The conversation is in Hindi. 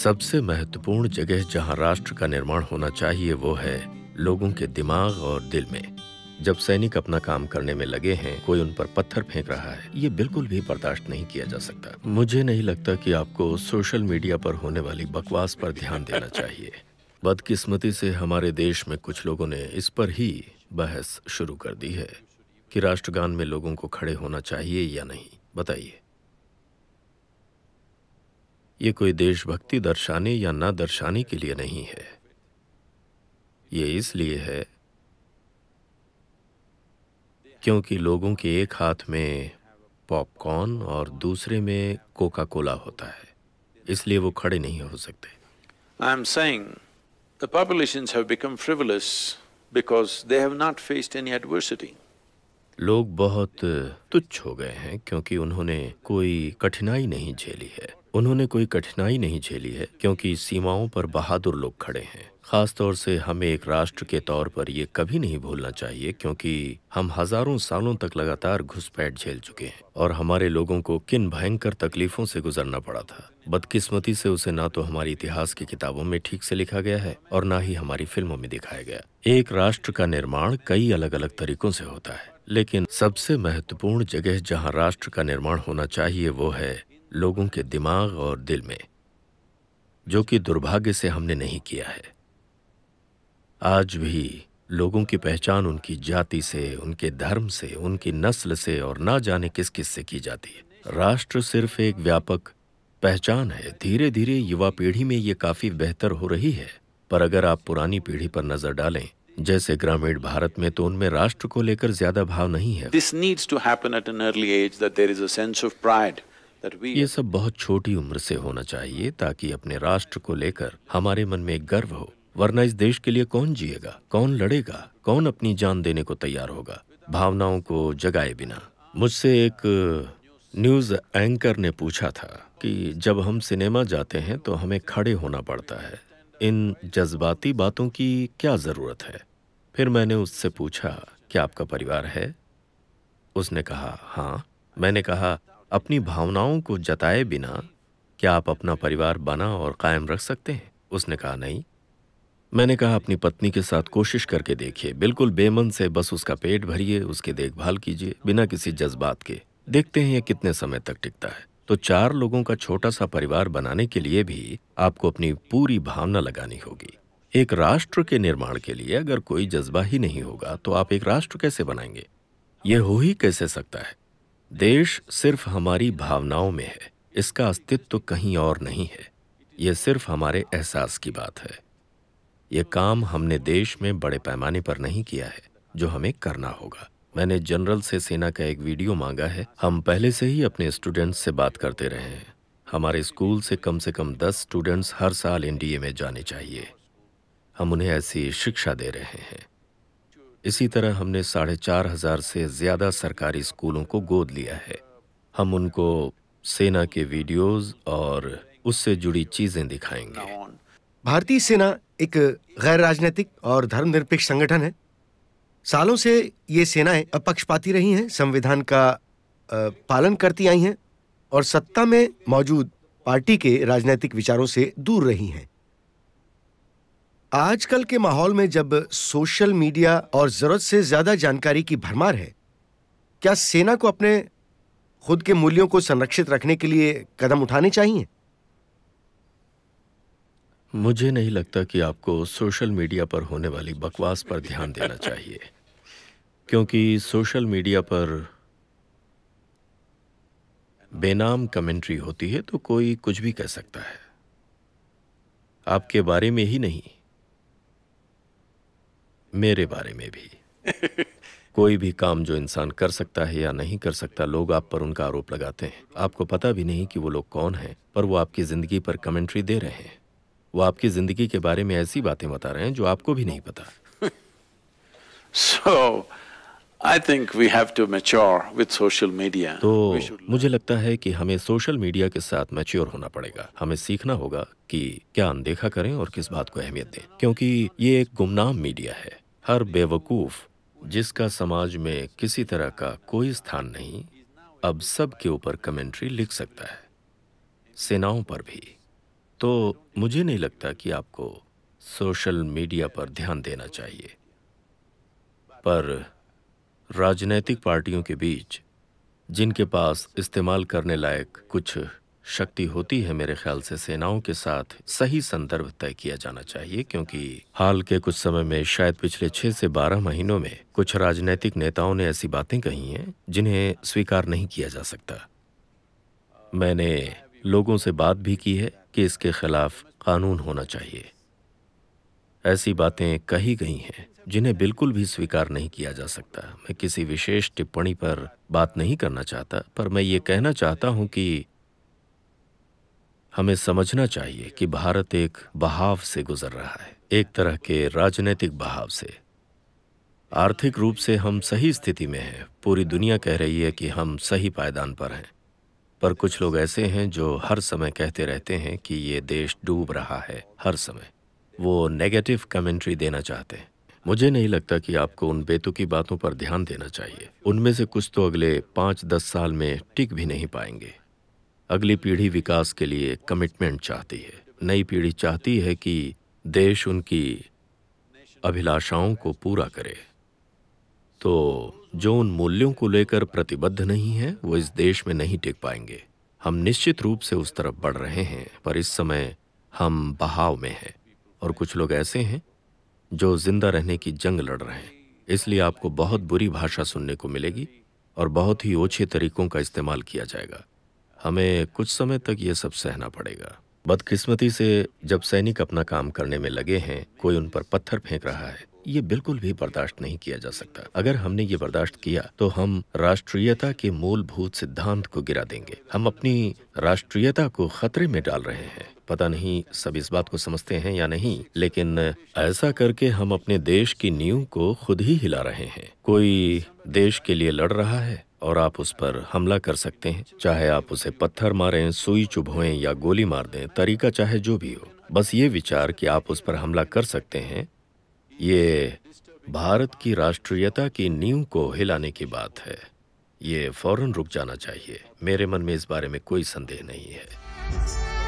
सबसे महत्वपूर्ण जगह जहां राष्ट्र का निर्माण होना चाहिए वो है लोगों के दिमाग और दिल में जब सैनिक अपना काम करने में लगे हैं कोई उन पर पत्थर फेंक रहा है ये बिल्कुल भी बर्दाश्त नहीं किया जा सकता मुझे नहीं लगता कि आपको सोशल मीडिया पर होने वाली बकवास पर ध्यान देना चाहिए बदकिस्मती से हमारे देश में कुछ लोगों ने इस पर ही बहस शुरू कर दी है कि राष्ट्रगान में लोगों को खड़े होना चाहिए या नहीं बताइए ये कोई देशभक्ति दर्शाने या ना दर्शाने के लिए नहीं है ये इसलिए है क्योंकि लोगों के एक हाथ में पॉपकॉर्न और दूसरे में कोका कोला होता है इसलिए वो खड़े नहीं हो सकते I am saying the populations have become frivolous because they have not faced any adversity लोग बहुत तुच्छ हो गए हैं क्योंकि उन्होंने कोई कठिनाई नहीं झेली है उन्होंने कोई कठिनाई नहीं झेली है क्योंकि सीमाओं पर बहादुर लोग खड़े हैं खासतौर से हमें एक राष्ट्र के तौर पर यह कभी नहीं भूलना चाहिए क्योंकि हम हजारों सालों तक लगातार घुसपैठ झेल चुके हैं और हमारे लोगों को किन भयंकर तकलीफों से गुजरना पड़ा था बदकिस्मती से उसे ना तो हमारे इतिहास की किताबों में ठीक से लिखा गया है और ना ही हमारी फिल्मों में दिखाया गया एक राष्ट्र का निर्माण कई अलग अलग तरीकों से होता है लेकिन सबसे महत्वपूर्ण जगह जहां राष्ट्र का निर्माण होना चाहिए वो है लोगों के दिमाग और दिल में जो कि दुर्भाग्य से हमने नहीं किया है आज भी लोगों की पहचान उनकी जाति से उनके धर्म से उनकी नस्ल से और ना जाने किस किस से की जाती है राष्ट्र सिर्फ एक व्यापक पहचान है धीरे धीरे युवा पीढ़ी में ये काफी बेहतर हो रही है पर अगर आप पुरानी पीढ़ी पर नजर डालें जैसे ग्रामीण भारत में तो उनमें राष्ट्र को लेकर ज्यादा भाव नहीं है this needs to happen at an early age that there is a sense of pride ये सब बहुत छोटी उम्र से होना चाहिए ताकि अपने राष्ट्र को लेकर हमारे मन में एक गर्व हो वरना इस देश के लिए कौन जिएगा कौन लड़ेगा कौन अपनी जान देने को तैयार होगा भावनाओं को जगाए बिना मुझसे एक न्यूज एंकर ने पूछा था कि जब हम सिनेमा जाते हैं तो हमें खड़े होना पड़ता है इन जज्बाती बातों की क्या जरूरत है फिर मैंने उससे पूछा क्या आपका परिवार है उसने कहा हाँ मैंने कहा अपनी भावनाओं को जताए बिना क्या आप अपना परिवार बना और कायम रख सकते हैं उसने कहा नहीं मैंने कहा अपनी पत्नी के साथ कोशिश करके देखिए बिल्कुल बेमन से बस उसका पेट भरिए उसकी देखभाल कीजिए बिना किसी जज्बात के देखते हैं ये कितने समय तक टिकता है तो चार लोगों का छोटा सा परिवार बनाने के लिए भी आपको अपनी पूरी भावना लगानी होगी एक राष्ट्र के निर्माण के लिए अगर कोई जज्बा ही नहीं होगा तो आप एक राष्ट्र कैसे बनाएंगे यह हो ही कैसे सकता है देश सिर्फ हमारी भावनाओं में है इसका अस्तित्व तो कहीं और नहीं है यह सिर्फ हमारे एहसास की बात है यह काम हमने देश में बड़े पैमाने पर नहीं किया है जो हमें करना होगा मैंने जनरल से सेना का एक वीडियो मांगा है हम पहले से ही अपने स्टूडेंट्स से बात करते रहे हैं हमारे स्कूल से कम से कम दस स्टूडेंट्स हर साल एनडीए में जाने चाहिए हम उन्हें ऐसी शिक्षा दे रहे हैं इसी तरह हमने साढ़े चार हजार से ज्यादा सरकारी स्कूलों को गोद लिया है हम उनको सेना के वीडियोस और उससे जुड़ी चीजें दिखाएंगे भारतीय सेना एक गैर राजनीतिक और धर्मनिरपेक्ष संगठन है सालों से ये सेनाएं अपक्षपाती रही हैं संविधान का पालन करती आई हैं और सत्ता में मौजूद पार्टी के राजनीतिक विचारों से दूर रही हैं आजकल के माहौल में जब सोशल मीडिया और जरूरत से ज्यादा जानकारी की भरमार है क्या सेना को अपने खुद के मूल्यों को संरक्षित रखने के लिए कदम उठाने चाहिए मुझे नहीं लगता कि आपको सोशल मीडिया पर होने वाली बकवास पर ध्यान देना चाहिए क्योंकि सोशल मीडिया पर बेनाम कमेंट्री होती है तो कोई कुछ भी कह सकता है आपके बारे में ही नहीं मेरे बारे में भी कोई भी काम जो इंसान कर सकता है या नहीं कर सकता लोग आप पर उनका आरोप लगाते हैं आपको पता भी नहीं कि वो लोग कौन हैं पर वो आपकी ज़िंदगी पर कमेंट्री दे रहे हैं वो आपकी ज़िंदगी के बारे में ऐसी बातें बता रहे हैं जो आपको भी नहीं पता तो मुझे लगता है कि हमें सोशल मीडिया के साथ मैच्योर होना पड़ेगा हमें सीखना होगा कि क्या अनदेखा करें और किस बात को अहमियत दें क्योंकि ये एक गुमनाम मीडिया है हर बेवकूफ जिसका समाज में किसी तरह का कोई स्थान नहीं अब सब के ऊपर कमेंट्री लिख सकता है सेनाओं पर भी तो मुझे नहीं लगता कि आपको सोशल मीडिया पर ध्यान देना चाहिए पर राजनीतिक पार्टियों के बीच जिनके पास इस्तेमाल करने लायक कुछ शक्ति होती है मेरे ख्याल से सेनाओं के साथ सही संदर्भ तय किया जाना चाहिए क्योंकि हाल के कुछ समय में शायद पिछले छह से बारह महीनों में कुछ राजनैतिक नेताओं ने ऐसी बातें कही हैं जिन्हें स्वीकार नहीं किया जा सकता मैंने लोगों से बात भी की है कि इसके खिलाफ कानून होना चाहिए ऐसी बातें कही गई हैं जिन्हें बिल्कुल भी स्वीकार नहीं किया जा सकता मैं किसी विशेष टिप्पणी पर बात नहीं करना चाहता पर मैं ये कहना चाहता हूं कि हमें समझना चाहिए कि भारत एक बहाव से गुजर रहा है एक तरह के राजनीतिक बहाव से आर्थिक रूप से हम सही स्थिति में हैं पूरी दुनिया कह रही है कि हम सही पायदान पर हैं पर कुछ लोग ऐसे हैं जो हर समय कहते रहते हैं कि ये देश डूब रहा है हर समय वो नेगेटिव कमेंट्री देना चाहते हैं मुझे नहीं लगता कि आपको उन बेतुकी बातों पर ध्यान देना चाहिए उनमें से कुछ तो अगले पाँच दस साल में टिक भी नहीं पाएंगे अगली पीढ़ी विकास के लिए कमिटमेंट चाहती है नई पीढ़ी चाहती है कि देश उनकी अभिलाषाओं को पूरा करे तो जो उन मूल्यों को लेकर प्रतिबद्ध नहीं है वो इस देश में नहीं टिक पाएंगे हम निश्चित रूप से उस तरफ बढ़ रहे हैं पर इस समय हम बहाव में हैं और कुछ लोग ऐसे हैं जो जिंदा रहने की जंग लड़ रहे हैं इसलिए आपको बहुत बुरी भाषा सुनने को मिलेगी और बहुत ही ओछे तरीकों का इस्तेमाल किया जाएगा हमें कुछ समय तक ये सब सहना पड़ेगा बदकिस्मती से जब सैनिक अपना काम करने में लगे हैं कोई उन पर पत्थर फेंक रहा है ये बिल्कुल भी बर्दाश्त नहीं किया जा सकता अगर हमने ये बर्दाश्त किया तो हम राष्ट्रीयता के मूलभूत सिद्धांत को गिरा देंगे हम अपनी राष्ट्रीयता को खतरे में डाल रहे हैं पता नहीं सब इस बात को समझते हैं या नहीं लेकिन ऐसा करके हम अपने देश की नींव को खुद ही हिला रहे हैं कोई देश के लिए लड़ रहा है और आप उस पर हमला कर सकते हैं चाहे आप उसे पत्थर मारें सुई चुभोएं या गोली मार दें तरीका चाहे जो भी हो बस ये विचार कि आप उस पर हमला कर सकते हैं ये भारत की राष्ट्रीयता की नींव को हिलाने की बात है ये फौरन रुक जाना चाहिए मेरे मन में इस बारे में कोई संदेह नहीं है